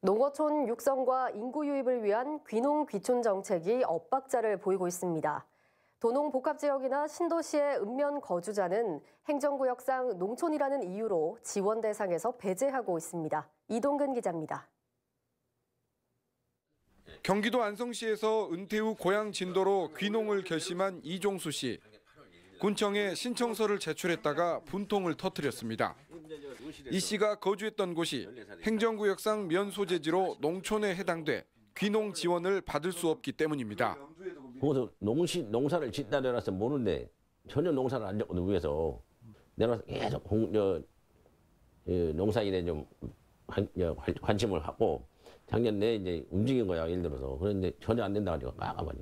농어촌 육성과 인구 유입을 위한 귀농 귀촌 정책이 엇박자를 보이고 있습니다. 도농 복합지역이나 신도시의 읍면 거주자는 행정구역상 농촌이라는 이유로 지원 대상에서 배제하고 있습니다. 이동근 기자입니다. 경기도 안성시에서 은퇴 후 고향 진도로 귀농을 결심한 이종수 씨. 군청에 신청서를 제출했다가 분통을 터뜨렸습니다. 이 씨가 거주했던 곳이 행정구역상 면소재지로 아, 농촌에 해당돼 귀농 지원을 받을 수 없기 때문입니다. 거기서 아, 농시, 농사를 짓다 내놔서 모는데 전혀 농사를 안짓거 위에서 내놔서 계속 공, 저, 농사일에 좀 관, 심을 하고 작년 내 이제 움직인 거야 예를 들어서 그런데 전혀 안 된다 가지고 막아버려.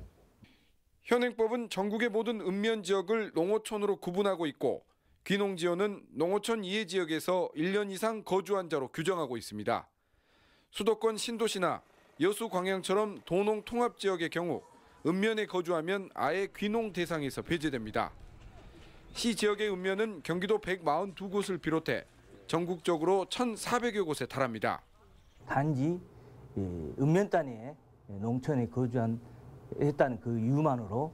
현행법은 전국의 모든 읍면 지역을 농어촌으로 구분하고 있고 귀농지원은 농어촌 이해 지역에서 1년 이상 거주한 자로 규정하고 있습니다. 수도권 신도시나 여수 광양처럼 도농 통합 지역의 경우 읍면에 거주하면 아예 귀농 대상에서 배제됩니다. 시 지역의 읍면은 경기도 142곳을 비롯해 전국적으로 1,400여 곳에 달합니다. 단지 읍면 단위의 농촌에 거주한 했다는 그 이유만으로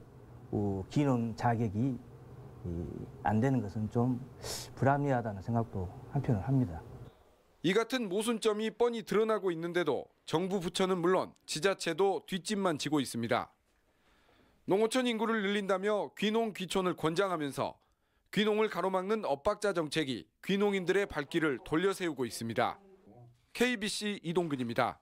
어, 귀농 자격이 안 되는 것은 좀 불합리하다는 생각도 한편으로 합니다. 이 같은 모순점이 뻔히 드러나고 있는데도 정부 부처는 물론 지자체도 뒷짐만 지고 있습니다. 농어촌 인구를 늘린다며 귀농 귀촌을 권장하면서 귀농을 가로막는 엇박자 정책이 귀농인들의 발길을 돌려세우고 있습니다. KBC 이동근입니다.